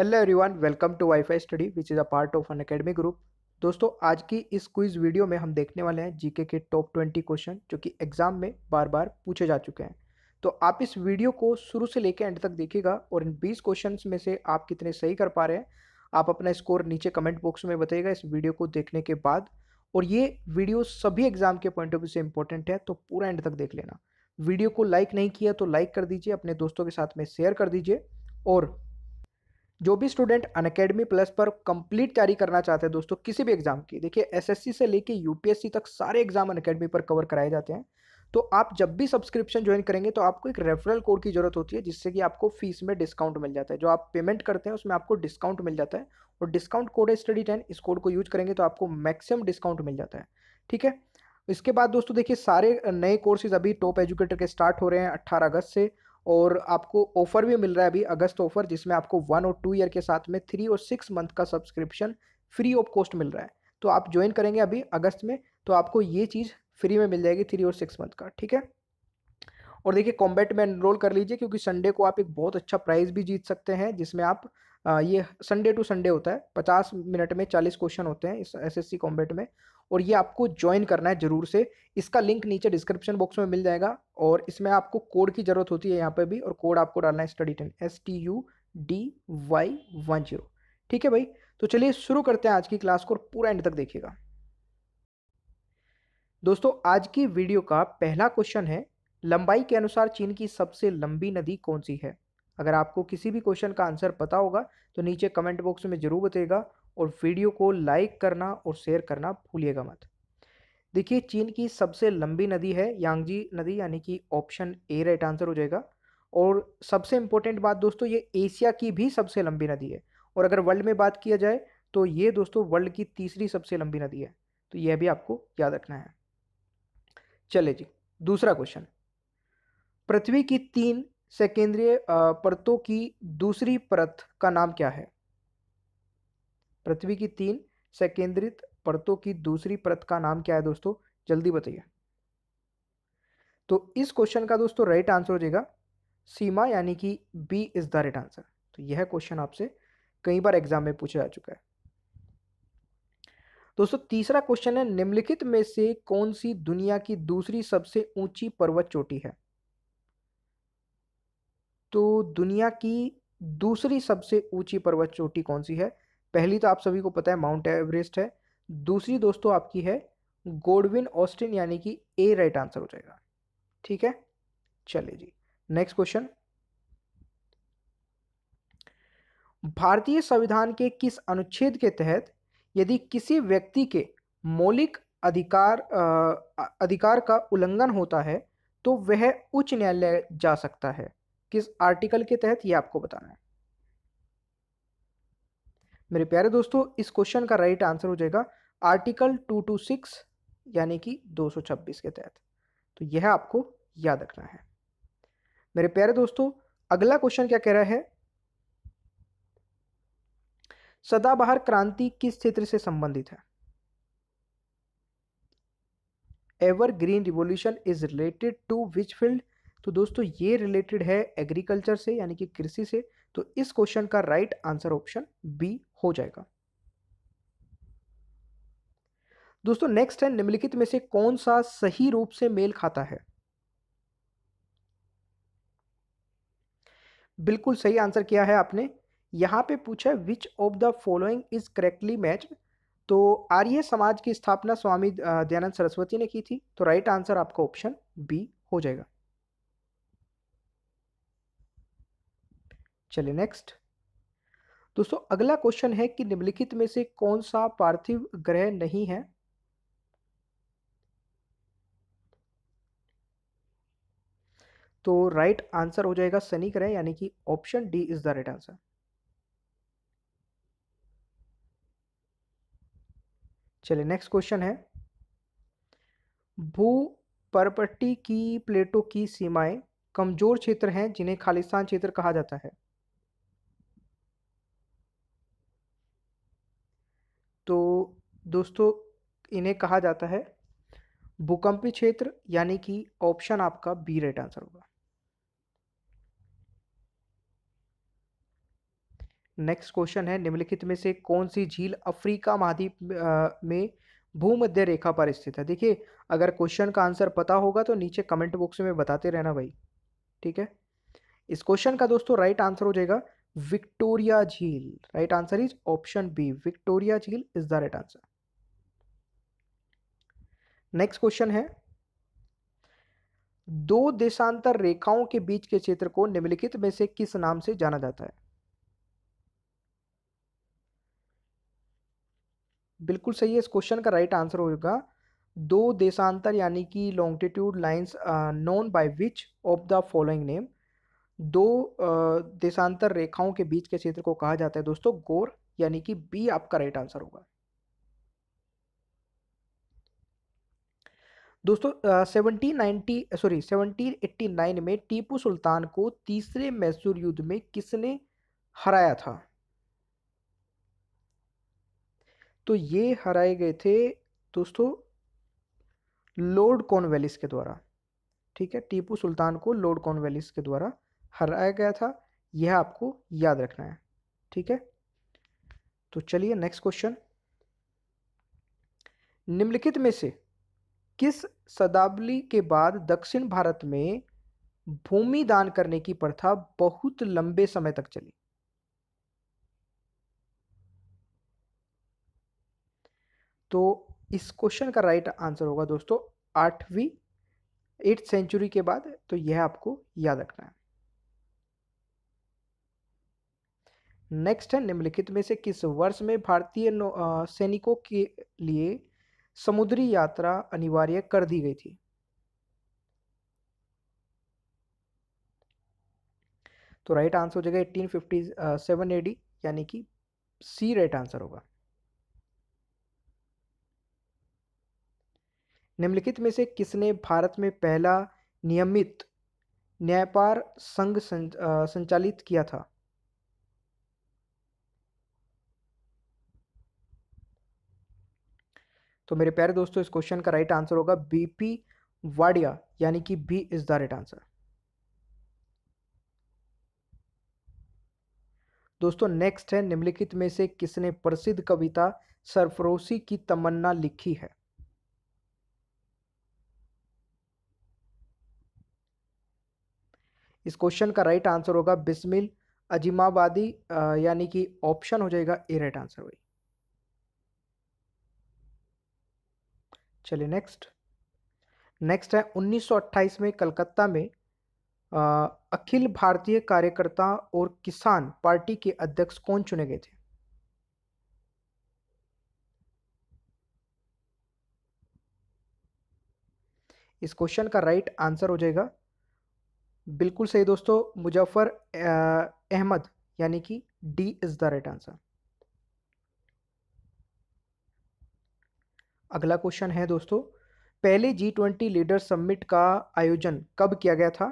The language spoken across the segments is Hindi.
hello everyone welcome to WiFi study which is a part of Unacademy group दोस्तों आज की इस क्विज वीडियो में हम देखने वाले हैं जीके के टॉप ट्वेंटी क्वेश्चन जो कि एग्जाम में बार बार पूछे जा चुके हैं तो आप इस वीडियो को शुरू से लेकर एंड तक देखिएगा और इन बीस क्वेश्चन में से आप कितने सही कर पा रहे हैं आप अपना स्कोर नीचे कमेंट बॉक्स में बताइएगा इस वीडियो को देखने के बाद और ये वीडियो सभी एग्जाम के पॉइंट ऑफ व्यू से इंपॉर्टेंट है तो पूरा एंड तक देख लेना वीडियो को लाइक नहीं किया तो लाइक कर दीजिए अपने दोस्तों के साथ में शेयर कर दीजिए और जो भी स्टूडेंट अनकेडमी प्लस पर कंप्लीट तैयारी करना चाहते हैं दोस्तों किसी भी एग्ज़ाम की देखिए एसएससी से लेके यूपीएससी तक सारे एग्ज़ाम अनकेडमी पर कवर कराए जाते हैं तो आप जब भी सब्सक्रिप्शन ज्वाइन करेंगे तो आपको एक रेफरल कोड की ज़रूरत होती है जिससे कि आपको फीस में डिस्काउंट मिल जाता है जो आप पेमेंट करते हैं उसमें आपको डिस्काउंट मिल जाता है और डिस्काउंट कोड है स्टडी टेन इस कोड को यूज करेंगे तो आपको मैक्सिमम डिस्काउंट मिल जाता है ठीक है इसके बाद दोस्तों देखिए सारे नए कोर्सेज अभी टॉप एजुकेटर के स्टार्ट हो रहे हैं अट्ठारह अगस्त से और आपको ऑफ़र भी मिल रहा है अभी अगस्त ऑफ़र जिसमें आपको वन और टू ईयर के साथ में थ्री और सिक्स मंथ का सब्सक्रिप्शन फ्री ऑफ कॉस्ट मिल रहा है तो आप ज्वाइन करेंगे अभी अगस्त में तो आपको ये चीज़ फ्री में मिल जाएगी थ्री और सिक्स मंथ का ठीक है और देखिए कॉम्बैट में एनरोल कर लीजिए क्योंकि संडे को आप एक बहुत अच्छा प्राइज़ भी जीत सकते हैं जिसमें आप ये संडे टू संडे होता है पचास मिनट में चालीस क्वेश्चन होते हैं इस एस एस कॉम्बेट में और ये आपको ज्वाइन करना है ज़रूर से इसका लिंक नीचे डिस्क्रिप्शन बॉक्स में मिल जाएगा और इसमें आपको कोड की ज़रूरत होती है यहाँ पे भी और कोड आपको डालना है study ten S T U D Y one zero ठीक है भाई तो चलिए शुरू करते हैं आज की क्लास को और पूरा एंड तक देखिएगा दोस्तों आज की वीडियो का पहला क्वेश्चन है लंबाई के अनुसार चीन की सबसे लंबी नदी कौन सी है अगर आपको किसी भी क्वेश्चन का आंसर पता होगा तो नीचे कमेंट बॉक्स में ज़रूर बताइएगा और वीडियो को लाइक करना और शेयर करना भूलिएगा मत देखिए चीन की सबसे लंबी नदी है यांगजी नदी यानी कि ऑप्शन ए राइट आंसर हो जाएगा और सबसे इम्पोर्टेंट बात दोस्तों ये एशिया की भी सबसे लंबी नदी है और अगर वर्ल्ड में बात किया जाए तो ये दोस्तों वर्ल्ड की तीसरी सबसे लंबी नदी है तो यह भी आपको याद रखना है चले जी दूसरा क्वेश्चन पृथ्वी की तीन सेकेंद्रीय परतों की दूसरी परत का नाम क्या है पृथ्वी की तीन सेकेंद्रित परतों की दूसरी परत का नाम क्या है दोस्तों जल्दी बताइए तो इस क्वेश्चन का दोस्तों राइट आंसर हो जाएगा सीमा यानी कि B is the right answer तो यह क्वेश्चन आपसे कई बार एग्जाम में पूछा जा चुका है दोस्तों तीसरा क्वेश्चन है निम्नलिखित में से कौन सी दुनिया की दूसरी सबसे ऊंची पर्वत चोटी है तो दुनिया की दूसरी सबसे ऊंची पर्वत चोटी कौन सी है पहली तो आप सभी को पता है माउंट एवरेस्ट है दूसरी दोस्तों आपकी है गोडविन ऑस्टिन यानी कि ए राइट आंसर हो जाएगा ठीक है चलिए जी नेक्स्ट क्वेश्चन भारतीय संविधान के किस अनुच्छेद के तहत यदि किसी व्यक्ति के मौलिक अधिकार आ, अधिकार का उल्लंघन होता है तो वह उच्च न्यायालय जा सकता है किस आर्टिकल के तहत ये आपको बताना है मेरे प्यारे दोस्तों इस क्वेश्चन का राइट आंसर हो जाएगा आर्टिकल 226 यानी कि 226 के तहत तो यह आपको याद रखना है मेरे प्यारे दोस्तों अगला क्वेश्चन क्या कह रहा है सदाबहार क्रांति किस क्षेत्र से संबंधित है evergreen revolution is related to which field तो दोस्तों ये रिलेटेड है एग्रीकल्चर से यानी कि कृषि से तो इस क्वेश्चन का राइट आंसर ऑप्शन बी हो जाएगा दोस्तों नेक्स्ट है निम्नलिखित में से कौन सा सही रूप से मेल खाता है बिल्कुल सही आंसर किया है आपने यहां पे पूछा which of the following is correctly matched तो आर्य समाज की स्थापना स्वामी दयानंद सरस्वती ने की थी तो राइट आंसर आपका ऑप्शन बी हो जाएगा चलिए नेक्स्ट दोस्तों अगला क्वेश्चन है कि निम्नलिखित में से कौन सा पार्थिव ग्रह नहीं है तो राइट आंसर हो जाएगा शनि ग्रह यानी कि option D is the right answer चलिए नेक्स्ट क्वेश्चन है भू परपट्टी की प्लेटों की सीमाएं कमजोर क्षेत्र हैं जिन्हें खालिस्तान क्षेत्र कहा जाता है दोस्तों इन्हें कहा जाता है भूकंपी क्षेत्र यानी कि ऑप्शन आपका बी राइट आंसर होगा नेक्स्ट क्वेश्चन है निम्नलिखित में से कौन सी झील अफ्रीका महाद्वीप में भूमध्य रेखा पर स्थित है देखिए अगर क्वेश्चन का आंसर पता होगा तो नीचे कमेंट बॉक्स में बताते रहना भाई ठीक है इस क्वेश्चन का दोस्तों राइट आंसर हो जाएगा विक्टोरिया झील right answer is option B Victoria झील is the right answer next question है दो देशांतर रेखाओं के बीच के क्षेत्र को निम्नलिखित में से किस नाम से जाना जाता है बिल्कुल सही है इस क्वेश्चन का राइट आंसर होगा दो देशांतर यानी कि longitude lines known by which of the following name दो देशांतर रेखाओं के बीच के क्षेत्र को कहा जाता है दोस्तों गोर यानी कि बी आपका राइट आंसर होगा दोस्तों seventeen ninety sorry seventeen eighty nine में टीपू सुल्तान को तीसरे मैसूर युद्ध में किसने हराया था तो ये हराए गए थे दोस्तों लॉर्ड कॉर्नवेलिस के द्वारा ठीक है टीपू सुल्तान को लॉर्ड कॉर्नवेलिस के द्वारा हराया गया था यह आपको याद रखना है ठीक है तो चलिए नेक्स्ट क्वेश्चन निम्नलिखित में से किस शताब्दी के बाद दक्षिण भारत में भूमि दान करने की प्रथा बहुत लंबे समय तक चली तो इस क्वेश्चन का राइट आंसर होगा दोस्तों आठवीं एट सेंचुरी के बाद तो यह आपको याद रखना है नेक्स्ट है निम्नलिखित में से किस वर्ष में भारतीय सैनिकों के लिए समुद्री यात्रा अनिवार्य कर दी गई थी तो राइट आंसर हो जाएगा एटीन फिफ्टी सेवन एडी यानी कि सी राइट आंसर होगा निम्नलिखित में से किसने भारत में पहला नियमित न्यायपार संघ uh, संचालित किया था तो मेरे प्यारे दोस्तों इस क्वेश्चन का राइट आंसर होगा बीपी वाडिया यानी कि B is the right answer दोस्तों नेक्स्ट है निम्नलिखित में से किसने प्रसिद्ध कविता सरफरोशी की तमन्ना लिखी है इस क्वेश्चन का राइट आंसर होगा बिस्मिल अजीमाबादी यानी कि ऑप्शन हो जाएगा ए राइट आंसर वही चलिए नेक्स्ट नेक्स्ट है 1928 में कलकत्ता में आ, अखिल भारतीय कार्यकर्ता और किसान पार्टी के अध्यक्ष कौन चुने गए थे इस क्वेश्चन का राइट आंसर हो जाएगा बिल्कुल सही दोस्तों मुजफ्फर अहमद यानी कि D is the right answer अगला क्वेश्चन है दोस्तों पहले जी ट्वेंटी लीडर सम्मिट का आयोजन कब किया गया था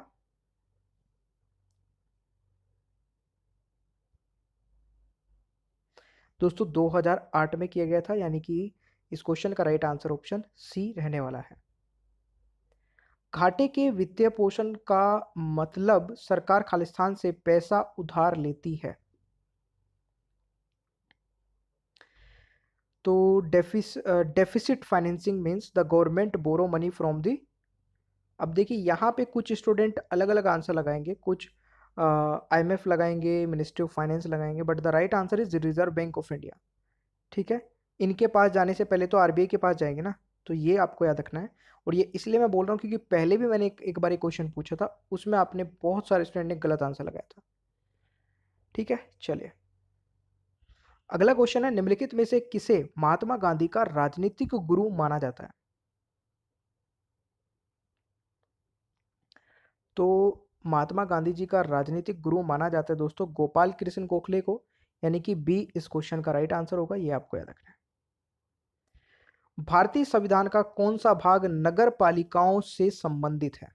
दोस्तों 2008 में किया गया था यानी कि इस क्वेश्चन का राइट आंसर ऑप्शन सी रहने वाला है घाटे के वित्तीय पोषण का मतलब सरकार खालिस्तान से पैसा उधार लेती है तो deficit deficit financing means the government borrow money from the अब देखिए यहाँ पे कुछ स्टूडेंट अलग अलग आंसर लगाएंगे कुछ आईएमएफ uh, लगाएंगे मिनिस्ट्री ऑफ फाइनेंस लगाएंगे but the right answer is Reserve Bank of India ठीक है इनके पास जाने से पहले तो आरबीआई के पास जाएंगे ना तो ये आपको याद रखना है और ये इसलिए मैं बोल रहा हूँ क्योंकि पहले भी मैंने एक, एक बार एक क्वेश्चन पूछा था उसमें आपने बहुत सारे स्टूडेंट ने गलत आंसर लगाया था ठीक है चलिए अगला क्वेश्चन है निम्नलिखित में से किसे महात्मा गांधी का राजनीतिक गुरु माना जाता है तो महात्मा गांधी जी का राजनीतिक गुरु माना जाता है दोस्तों गोपाल कृष्ण गोखले को यानी कि बी इस क्वेश्चन का राइट आंसर होगा ये आपको याद रखना है भारतीय संविधान का कौन सा भाग नगर पालिकाओं से संबंधित है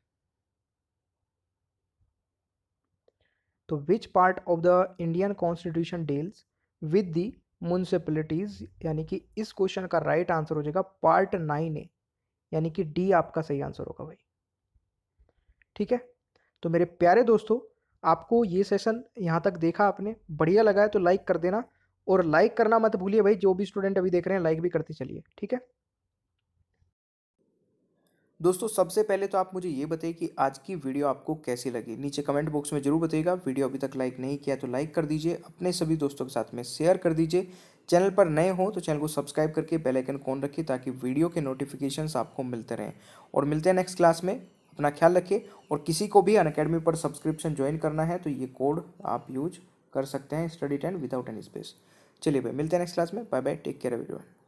तो which part of the Indian constitution deals with the municipalities यानी कि इस क्वेश्चन का राइट आंसर हो जाएगा पार्ट नाइन ए यानी कि डी आपका सही आंसर होगा भाई ठीक है तो मेरे प्यारे दोस्तों आपको ये सेशन यहाँ तक देखा आपने बढ़िया लगा है तो लाइक कर देना और लाइक करना मत भूलिए भाई जो भी स्टूडेंट अभी देख रहे हैं लाइक भी करते चलिए ठीक है दोस्तों सबसे पहले तो आप मुझे ये बताइए कि आज की वीडियो आपको कैसी लगी नीचे कमेंट बॉक्स में जरूर बताइएगा वीडियो अभी तक लाइक नहीं किया तो लाइक कर दीजिए अपने सभी दोस्तों के साथ में शेयर कर दीजिए चैनल पर नए हो तो चैनल को सब्सक्राइब करके बेल आइकन कौन रखिए ताकि वीडियो के नोटिफिकेशन आपको मिलते रहें और मिलते हैं नेक्स्ट क्लास में अपना ख्याल रखिए और किसी को भी अन पर सब्सक्रिप्शन ज्वाइन करना है तो ये कोड आप यूज कर सकते हैं study ten without any space चलिए भाई मिलते हैं नेक्स्ट क्लास में bye bye take care everyone